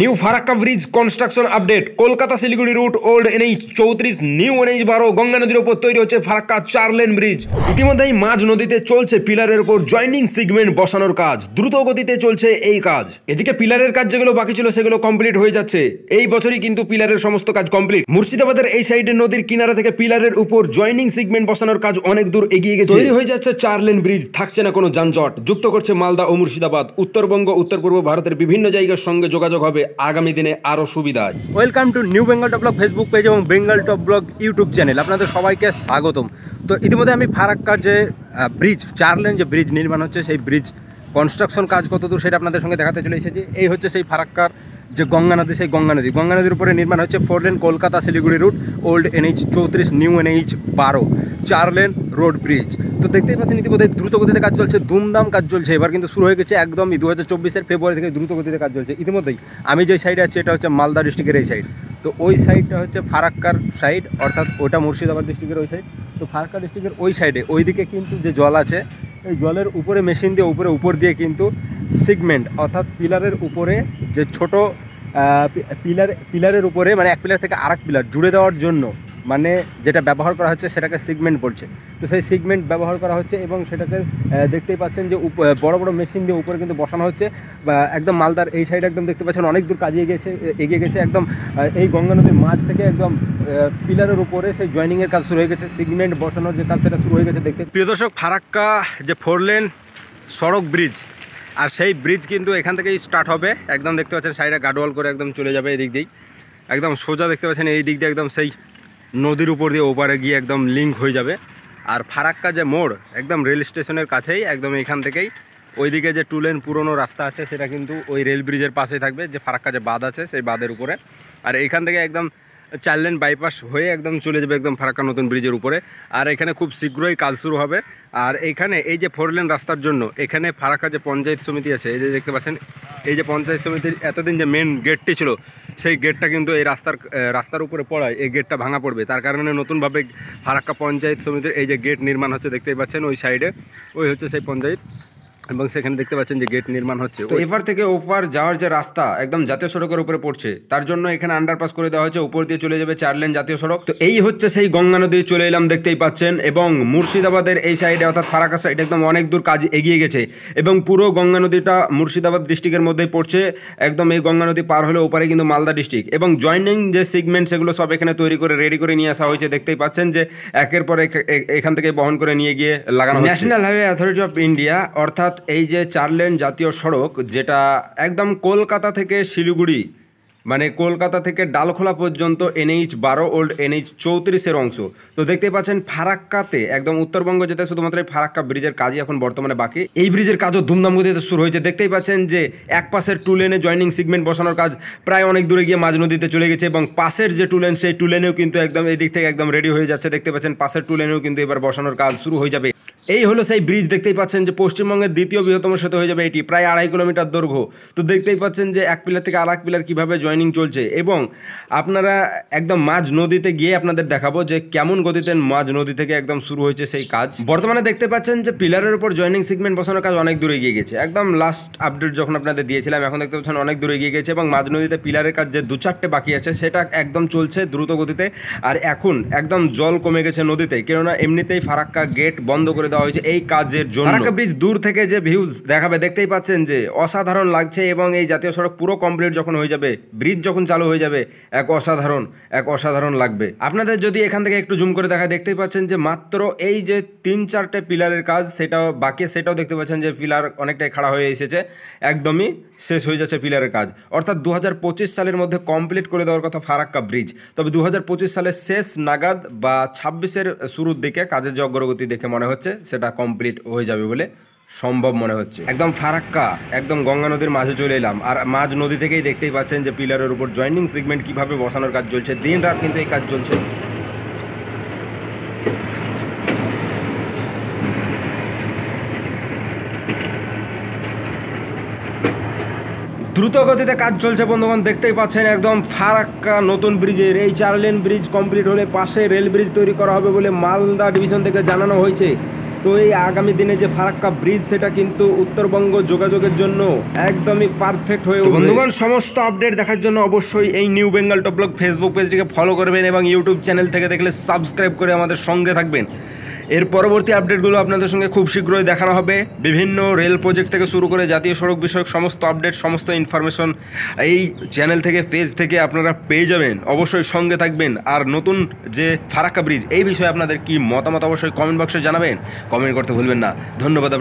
new Farakka bridge construction update Kolkata Siliguri route old NH চৌত্রিশ new NH বারো গঙ্গা নদীর ওপর তৈরি হচ্ছে ফারাক্কা চার লেন ব্রিজ ইতিমধ্যেই মাঝ নদীতে চলছে পিলারের ওপর জয়নিং সিগমেন্ট বসানোর কাজ দ্রুত গতিতে চলছে এই কাজ এদিকে পিলারের কাজ যেগুলো বাকি ছিল সেগুলো কমপ্লিট হয়ে যাচ্ছে এই বছরই কিন্তু পিলারের সমস্ত কাজ কমপ্লিট মুর্শিদাবাদের এই সাইডের নদীর কিনারা থেকে পিলারের উপর জয়নিং সিগমেন্ট বসানোর কাজ অনেক দূর এগিয়ে গেছে তৈরি হয়ে যাচ্ছে চার লেন ব্রিজ থাকছে না কোনো যানজট যুক্ত করছে মালদা ও মুর্শিদাবাদ উত্তরবঙ্গ উত্তর পূর্ব ভারতের বিভিন্ন জায়গার সঙ্গে যোগাযোগ হবে হবে আগামী দিনে আরও সুবিধায় welcome to new Bengal top blog Facebook page এবং Bengal top blog YouTube channel আপনাদের সবাইকে স্বাগতম তো ইতিমধ্যে আমি ফারাক্কার যে ব্রিজ চার লেন যে ব্রিজ নির্মাণ হচ্ছে সেই ব্রিজ কনস্ট্রাকশন কাজ কতদূর সেটা আপনাদের সঙ্গে দেখাতে চলে এসেছি এই হচ্ছে সেই ফারাক্কার যে গঙ্গা নদী সেই গঙ্গা নদী গঙ্গা নদীর উপরে নির্মাণ হচ্ছে four lane Kolkata Siliguri route old NH চৌত্রিশ নিউ এনএইচ বারো চার লেন রোড ব্রিজ তো দেখতেই পাচ্ছেন ইতিমধ্যে দ্রুত গতিতে কাজ চলছে দুমদাম কাজ চলছে এবার কিন্তু শুরু হয়ে গেছে একদমই দু হাজার চব্বিশের ফেব্রুয়ারি থেকে দ্রুত গতিতে কাজ চলছে ইতিমধ্যেই আমি যে সাইডে আছি এটা হচ্ছে মালদা ডিস্ট্রিক্টের এই সাইড তো ওই সাইডটা হচ্ছে ফারাক্কার সাইড অর্থাৎ ওটা মুর্শিদাবাদ ডিস্ট্রিক্টের ওই সাইড তো ফারাক্কা ডিস্ট্রিক্টের ওই সাইডে ওইদিকে কিন্তু যে জল আছে এই জলের উপরে মেশিন দিয়ে উপরে উপর দিয়ে কিন্তু সিগমেন্ট অর্থাৎ পিলারের উপরে যে ছোট পিলার পিলারের উপরে মানে এক পিলার থেকে আরেক পিলার জুড়ে দেওয়ার জন্য মানে যেটা ব্যবহার করা হচ্ছে সেটাকে সিগমেন্ট বলছে তো সেই সিগমেন্ট ব্যবহার করা হচ্ছে এবং সেটাকে দেখতেই পাচ্ছেন যে বড় বড় মেশিন দিয়ে উপরে কিন্তু বসানো হচ্ছে বা একদম মালদার এই সাইডে একদম দেখতে পাচ্ছেন অনেক দূর কাজে গেছে এগিয়ে গেছে একদম এই গঙ্গা নদীর মাঝ থেকে একদম পিলারের উপরে সেই জয়নিংয়ের কাজ শুরু হয়ে গেছে সিগমেন্ট বসানোর যে কাজ সেটা শুরু হয়ে গেছে দেখতে প্রিয় দর্শক ফারাক্কা যে ফোর লেন সড়ক ব্রিজ আর সেই ব্রিজ কিন্তু এখান থেকেই স্টার্ট হবে একদম দেখতে পাচ্ছেন সাইডে গাডওয়াল করে একদম চলে যাবে এদিক দিয়েই একদম সোজা দেখতে পাচ্ছেন এই দিক দিয়ে একদম সেই নদীর উপর দিয়ে ওপারে গিয়ে একদম লিঙ্ক হয়ে যাবে আর ফারাক্কা যে মোড় একদম রেল স্টেশনের কাছেই একদম এখান থেকেই ওইদিকে যে টু লেন পুরনো রাস্তা আছে সেটা কিন্তু ওই রেল ব্রিজের পাশেই থাকবে যে ফারাক্কা যে বাঁধ আছে সেই বাঁধের উপরে আর এখান থেকে একদম চার লেন বাইপাস হয়ে একদম চলে যাবে একদম ফারাক্কা নতুন ব্রিজের উপরে আর এখানে খুব শীঘ্রই কাজ শুরু হবে আর এখানে এই যে ফোর লেন রাস্তার জন্য এখানে ফারাক্কা যে পঞ্চায়েত সমিতি আছে এই যে দেখতে পাচ্ছেন এই যে পঞ্চায়েত সমিতির এতদিন যে মেন গেটটি ছিল সেই গেটটা কিন্তু এই রাস্তার রাস্তার উপরে পড়ায় এই গেটটা ভাঙা পড়বে তার কারণে নতুনভাবে ফারাক্কা পঞ্চায়েত সমিতির এই যে গেট নির্মাণ হচ্ছে দেখতেই পাচ্ছেন ওই সাইডে ওই হচ্ছে সেই পঞ্চায়েত এবং সেখানে দেখতে পাচ্ছেন যে গেট নির্মাণ হচ্ছে তো এপার থেকে ওপার যাওয়ার যে রাস্তা একদম জাতীয় সড়কের উপরে পড়ছে তার জন্য এখানে আন্ডারপাস করে দেওয়া হয়েছে উপর দিয়ে চলে যাবে চার লেন জাতীয় সড়ক তো এই হচ্ছে সেই গঙ্গা নদী চলে এলাম দেখতেই পাচ্ছেন এবং মুর্শিদাবাদের এই সাইডে অর্থাৎ ফারাকা সাইড একদম অনেক দূর কাজ এগিয়ে গেছে এবং পুরো গঙ্গা নদীটা মুর্শিদাবাদ ডিস্ট্রিক্টের মধ্যেই পড়ছে একদম এই গঙ্গা নদী পার হলে ওপারে কিন্তু মালদা ডিস্ট্রিক্ট এবং জয়নিং যে সিগমেন্ট সেগুলো সব এখানে তৈরি করে রেডি করে নিয়ে আসা হয়েছে দেখতেই পাচ্ছেন যে একের পর এখান থেকে বহন করে নিয়ে গিয়ে লাগানো National Highway Authority of India অর্থাৎ অর্থাৎ এই যে চার লেন জাতীয় সড়ক যেটা একদম কলকাতা থেকে শিলিগুড়ি মানে কলকাতা থেকে ডালখোলা পর্যন্ত এনএইচ বারো ওল্ড এনএইচ চৌত্রিশের অংশ তো দেখতে পাচ্ছেন ফারাক্কাতে একদম উত্তরবঙ্গ যেতে শুধুমাত্র এই ফারাক্কা ব্রিজের কাজই এখন বর্তমানে বাকি এই ব্রিজের কাজও ধুমধাম গতিতে শুরু হয়েছে দেখতেই পাচ্ছেন যে এক পাশের টু লেনে জয়নিং সিগমেন্ট বসানোর কাজ প্রায় অনেক দূরে গিয়ে মাঝ নদীতে চলে গেছে এবং পাশের যে টু লেন সেই টু লেনেও কিন্তু একদম এই দিক থেকে একদম রেডি হয়ে যাচ্ছে দেখতে পাচ্ছেন পাশের টু লেনেও কিন্তু এবার বসানোর কাজ শুরু হয়ে যাবে এই হলো সেই ব্রিজ দেখতেই পাচ্ছেন যে পশ্চিমবঙ্গের দ্বিতীয় বৃহত্তম সেতু হয়ে যাবে এটি প্রায় আড়াই কিলোমিটার দৈর্ঘ্য তো দেখতেই পাচ্ছেন যে এক পিলার থেকে আর এক পিলার কীভাবে জয় জয়নিং চলছে এবং আপনারা একদম মাঝ নদীতে গিয়ে আপনাদের দেখাবো যে কেমন গতিতে মাঝ নদী থেকে একদম শুরু হয়েছে সেই কাজ বর্তমানে দেখতে পাচ্ছেন যে পিলারের উপর জয়নিং সিগমেন্ট বসানোর কাজ অনেক দূরে এগিয়ে গেছে একদম লাস্ট আপডেট যখন আপনাদের দিয়েছিলাম এখন দেখতে পাচ্ছেন অনেক দূরে এগিয়ে গেছে এবং মাঝ নদীতে পিলারের কাজ যে দু চারটে বাকি আছে সেটা একদম চলছে দ্রুত গতিতে আর এখন একদম জল কমে গেছে নদীতে কেননা এমনিতেই ফারাক্কা গেট বন্ধ করে দেওয়া হয়েছে এই কাজের জন্য ফারাক্কা ব্রিজ দূর থেকে যে ভিউজ দেখাবে দেখতেই পাচ্ছেন যে অসাধারণ লাগছে এবং এই জাতীয় সড়ক পুরো কমপ্লিট যখন হয়ে যাবে ব্রিজ যখন চালু হয়ে যাবে এক অসাধারণ এক অসাধারণ লাগবে আপনাদের যদি এখান থেকে একটু জুম করে দেখা দেখতেই পাচ্ছেন যে মাত্র এই যে তিন চারটে পিলারের কাজ সেটাও বাকি সেটাও দেখতে পাচ্ছেন যে পিলার অনেকটাই খাড়া হয়ে এসেছে একদমই শেষ হয়ে যাচ্ছে পিলারের কাজ অর্থাৎ দু সালের মধ্যে কমপ্লিট করে দেওয়ার কথা ফারাক্কা ব্রিজ তবে দু সালের শেষ নাগাদ বা ছাব্বিশের শুরুর দিকে কাজের যে অগ্রগতি দেখে মনে হচ্ছে সেটা কমপ্লিট হয়ে যাবে বলে সম্ভব মনে হচ্ছে একদম ফারাক্কা একদম গঙ্গা নদীর মাঝে চলে এলাম আর মাঝ নদী থেকেই দেখতেই পাচ্ছেন যে পিলারের উপর জয়েনিং সেগমেন্ট কিভাবে বসানোর কাজ চলছে দিন রাত কিন্তু এই কাজ চলছে দ্রুত গতিতে কাজ চলছে বন্ধুগণ দেখতেই পাচ্ছেন একদম ফারাক্কা নতুন ব্রিজের এই চার লেন ব্রিজ কমপ্লিট হলে পাশে রেল ব্রিজ তৈরি করা হবে বলে মালদা ডিভিশন থেকে জানানো হয়েছে তো এই আগামী দিনে যে ফারাক্কা ব্রিজ সেটা কিন্তু উত্তরবঙ্গ যোগাযোগের জন্য একদমই পারফেক্ট হয়ে বন্ধুগণ সমস্ত আপডেট দেখার জন্য অবশ্যই এই নিউ বেঙ্গল টপলক ফেসবুক পেজটিকে ফলো করবেন এবং ইউটিউব চ্যানেল থেকে দেখলে সাবস্ক্রাইব করে আমাদের সঙ্গে থাকবেন এর পরবর্তী আপডেটগুলো আপনাদের সঙ্গে খুব শীঘ্রই দেখানো হবে বিভিন্ন রেল প্রজেক্ট থেকে শুরু করে জাতীয় সড়ক বিষয়ক সমস্ত আপডেট সমস্ত ইনফরমেশন এই চ্যানেল থেকে পেজ থেকে আপনারা পেয়ে যাবেন অবশ্যই সঙ্গে থাকবেন আর নতুন যে ফারাক্কা ব্রিজ এই বিষয়ে আপনাদের কি মতামত অবশ্যই কমেন্ট বক্সে জানাবেন কমেন্ট করতে ভুলবেন না ধন্যবাদ আপনার